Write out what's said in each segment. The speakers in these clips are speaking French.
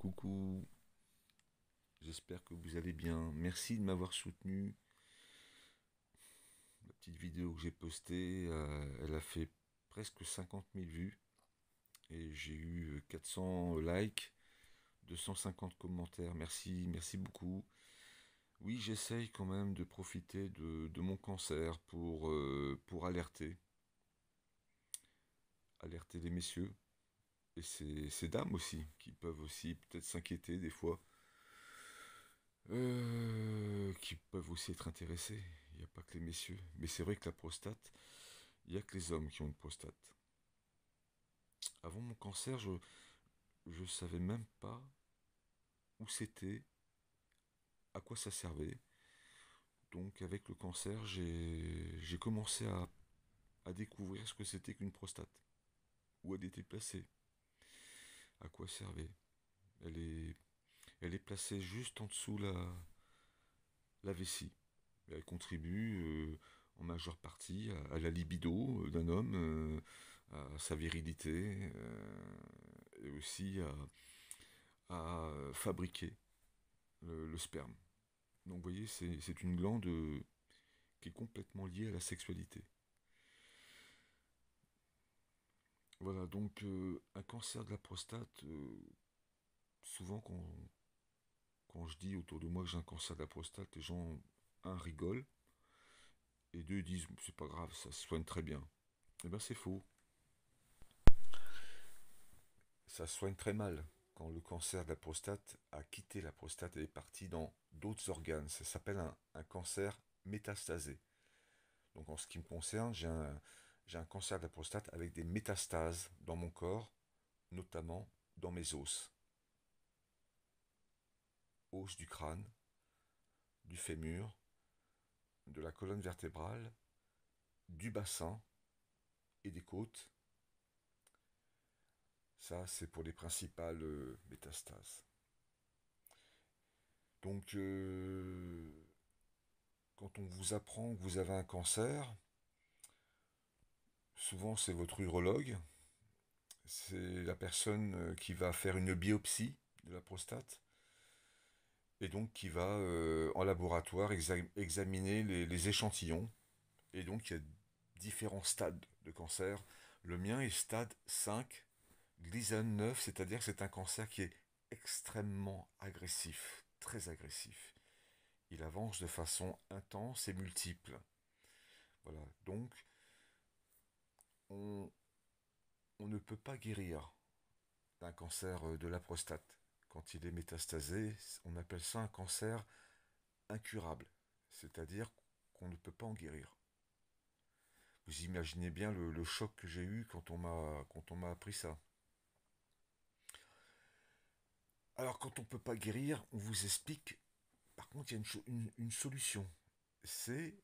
Coucou. J'espère que vous allez bien. Merci de m'avoir soutenu. La petite vidéo que j'ai postée, euh, elle a fait presque 50 000 vues. Et j'ai eu 400 euh, likes, 250 commentaires. Merci, merci beaucoup. Oui, j'essaye quand même de profiter de, mon cancer pour, euh, pour alerter. Alerter les messieurs et ces, dames aussi, qui peuvent aussi peut-être s'inquiéter des fois, euh, qui peuvent aussi être intéressées. Il n'y a pas que les messieurs. Mais c'est vrai que la prostate, il n'y a que les hommes qui ont une prostate. Avant mon cancer, je ne savais même pas où c'était, à quoi ça servait. Donc avec le cancer, j'ai commencé à, à découvrir ce que c'était qu'une prostate où elle était placée à quoi servait. Elle est, elle est placée juste en dessous la, la vessie. Elle contribue euh, en majeure partie à, la libido euh, d'un homme, euh, à sa virilité, et aussi à, fabriquer le, sperme. Donc vous voyez, c'est une glande qui est complètement liée à la sexualité. Voilà, donc euh, un cancer de la prostate, euh, souvent quand, je dis autour de moi que j'ai un cancer de la prostate, les gens, un, rigolent, et deux, disent c'est pas grave, ça se soigne très bien. Eh bien, c'est faux. Ça se soigne très mal quand le cancer de la prostate a quitté la prostate et est parti dans d'autres organes. Ça s'appelle un, cancer métastasé. Donc, en ce qui me concerne, j'ai un j'ai un cancer de la prostate avec des métastases dans mon corps, notamment dans mes os. Os du crâne, du fémur, de la colonne vertébrale, du bassin et des côtes. Ça, c'est pour les principales euh, métastases. Donc, euh, quand on vous apprend que vous avez un cancer, Souvent, c'est votre urologue. C'est la personne euh, qui va faire une biopsie de la prostate et donc qui va euh, en laboratoire examiner les, échantillons. Et donc il y a différents stades de cancer. Le mien est stade 5, Gleason 9, c'est-à-dire que c'est un cancer qui est extrêmement agressif, très agressif. Il avance de façon intense et multiple. Voilà, donc on, ne peut pas guérir d'un cancer euh, de la prostate. Quand il est métastasé, on appelle ça un cancer incurable, c'est-à-dire qu'on ne peut pas en guérir. Vous imaginez bien le, choc que j'ai eu quand on m'a appris ça. Alors quand on ne peut pas guérir, on vous explique, par contre il y a une solution, c'est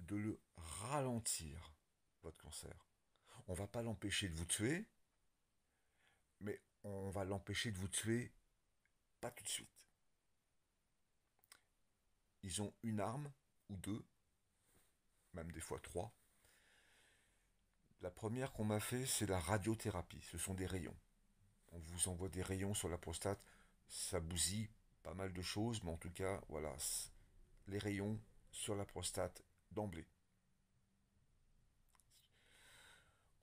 de le ralentir, votre cancer on va pas l'empêcher de vous tuer, mais on va l'empêcher de vous tuer pas tout de suite. Ils ont une arme ou deux, même des fois trois. La première qu'on m'a fait, c'est la radiothérapie. Ce sont des rayons. On vous envoie des rayons sur la prostate. Ça bousille pas mal de choses, mais en tout cas, voilà, les rayons sur la prostate d'emblée.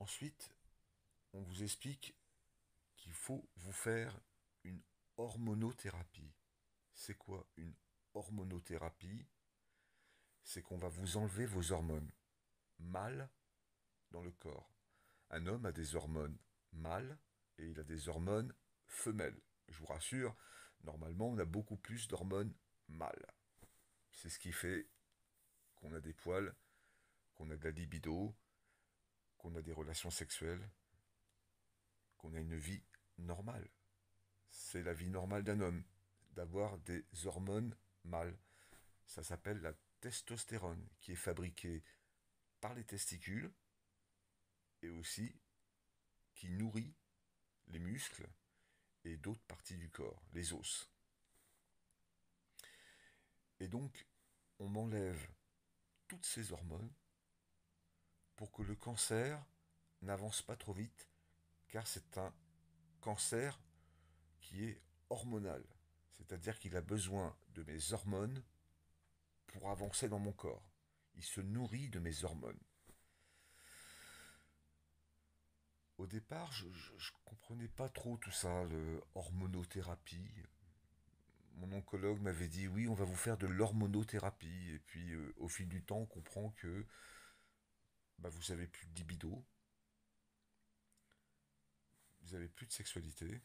Ensuite, on vous explique qu'il faut vous faire une hormonothérapie. C'est quoi une hormonothérapie C'est qu'on va vous enlever vos hormones mâles dans le corps. Un homme a des hormones mâles et il a des hormones femelles. Je vous rassure, normalement on a beaucoup plus d'hormones mâles. C'est ce qui fait qu'on a des poils, qu'on a de la libido, qu'on a des relations sexuelles, qu'on a une vie normale. C'est la vie normale d'un homme, d'avoir des hormones mâles. Ça s'appelle la testostérone, qui est fabriquée par les testicules et aussi qui nourrit les muscles et d'autres parties du corps, les os. Et donc, on m'enlève toutes ces hormones pour que le cancer n'avance pas trop vite, car c'est un cancer qui est hormonal, c'est-à-dire qu'il a besoin de mes hormones pour avancer dans mon corps. Il se nourrit de mes hormones. Au départ, je ne comprenais pas trop tout ça, le hormonothérapie. Mon oncologue m'avait dit oui, on va vous faire de l'hormonothérapie. Et puis euh, au fil du temps, on comprend que bah, vous avez plus de libido, vous avez plus de sexualité,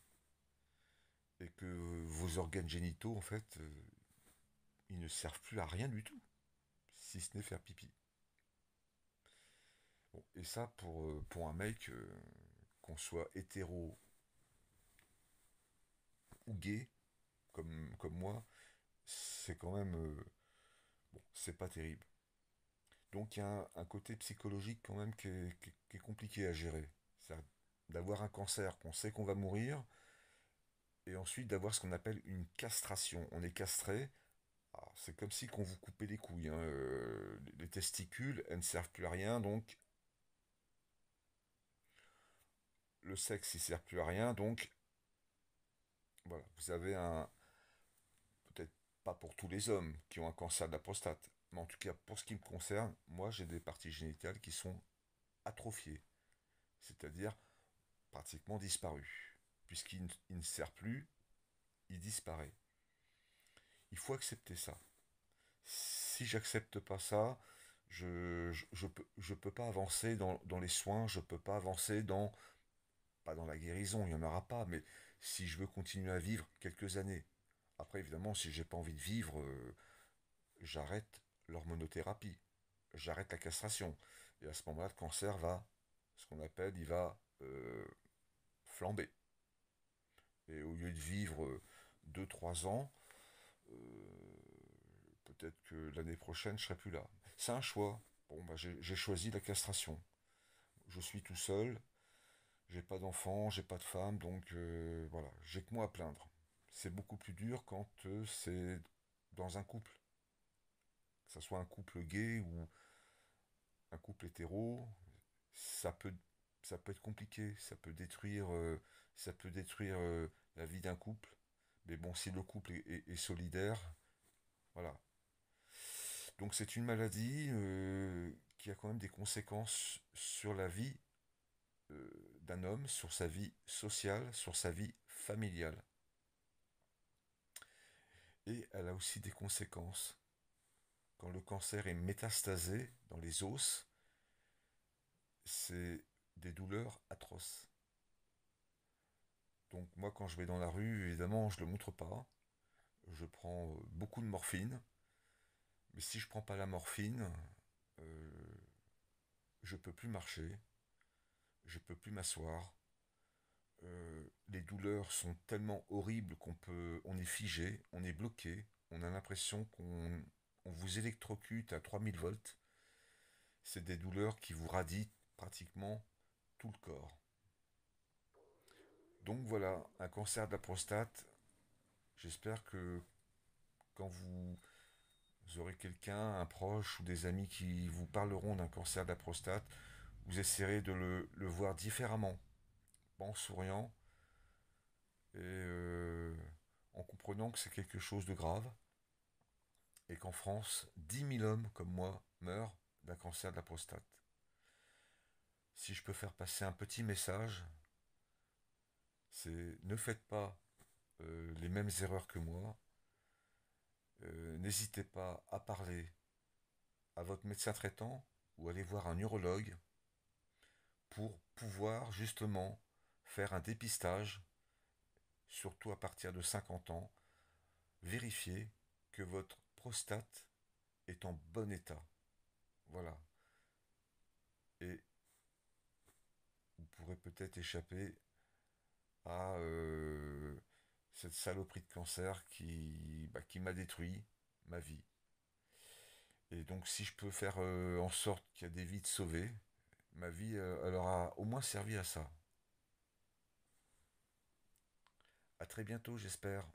et que euh, vos organes génitaux, en fait, euh, ils ne servent plus à rien du tout, si ce n'est faire pipi. et ça, pour, euh, pour un mec, qu'on soit hétéro ou gay, comme, comme moi, c'est quand même... bon, c'est pas terrible. Donc il y a un, côté psychologique quand même qui est, compliqué à gérer. D'avoir un cancer qu'on sait qu'on va mourir, et ensuite d'avoir ce qu'on appelle une castration. On est castré, ah, c'est comme si qu'on vous coupait les couilles. Hein. Euh, les testicules, elles ne servent plus à rien, donc le sexe, il sert plus à rien, donc voilà, vous avez un peut-être pas pour tous les hommes qui ont un cancer de la prostate, mais en tout cas, pour ce qui me concerne, moi j'ai des parties génitales qui sont atrophiées, c'est-à-dire pratiquement disparues. Puisqu'il ne sert plus, il disparaît. Il faut accepter ça. Si j'accepte pas ça, je ne je, peux, pas avancer dans, les soins, je peux pas avancer dans, pas dans la guérison, il n'y en aura pas, mais si je veux continuer à vivre quelques années. Après, évidemment, si j'ai pas envie de vivre, euh, j'arrête l'hormonothérapie, j'arrête la castration. Et à ce moment-là, le cancer va, ce qu'on appelle, il va euh, flamber. Et au lieu de vivre 2-3 euh, ans, euh, peut-être que l'année prochaine, je serai plus là. C'est un choix. Bon, bah, j'ai choisi la castration. Je suis tout seul, j'ai pas d'enfant, j'ai pas de femme, donc voilà, j'ai que moi à plaindre. C'est beaucoup plus dur quand c'est dans un couple que ce soit un couple gay ou un couple hétéro, ça peut, ça peut être compliqué, ça peut détruire, euh, ça peut détruire euh, la vie d'un couple. Mais bon, si le couple est, solidaire, voilà. Donc c'est une maladie euh, qui a quand même des conséquences sur la vie d'un homme, sur sa vie sociale, sur sa vie familiale. Et elle a aussi des conséquences quand le cancer est métastasé dans les os, c'est des douleurs atroces. Donc moi quand je vais dans la rue, évidemment, je ne le montre pas. Je prends euh, beaucoup de morphine. Mais si je ne prends pas la morphine, je euh, je peux plus marcher, je ne peux plus m'asseoir. Euh, les douleurs sont tellement horribles qu'on peut, on est figé, on est bloqué, on a l'impression qu'on on vous électrocute à 3000 volts. C'est des douleurs qui vous radient pratiquement tout le corps. Donc voilà, un cancer de la prostate. J'espère que quand vous aurez quelqu'un, un proche ou des amis qui vous parleront d'un cancer de la prostate, vous essaierez de le, voir différemment, en souriant et euh, en comprenant que c'est quelque chose de grave, et qu'en France, 10 000 hommes comme moi meurent d'un cancer de la prostate. Si je peux faire passer un petit message, c'est ne faites pas euh, les mêmes erreurs que moi. Euh, n'hésitez pas à parler à votre médecin traitant ou aller voir un urologue pour pouvoir justement faire un dépistage, surtout à partir de 50 ans, vérifier que votre prostate est en bon état. Voilà. Et vous pourrez peut-être échapper à euh, cette saloperie de cancer qui, bah, qui m'a détruit ma vie. Et donc si je peux faire euh, en sorte qu'il y a des vies de sauvées, ma vie, euh, elle aura au moins servi à ça. A très bientôt, j'espère.